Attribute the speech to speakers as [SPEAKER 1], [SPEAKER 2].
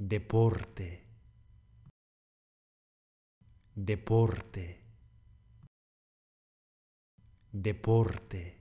[SPEAKER 1] deporte, deporte,
[SPEAKER 2] deporte.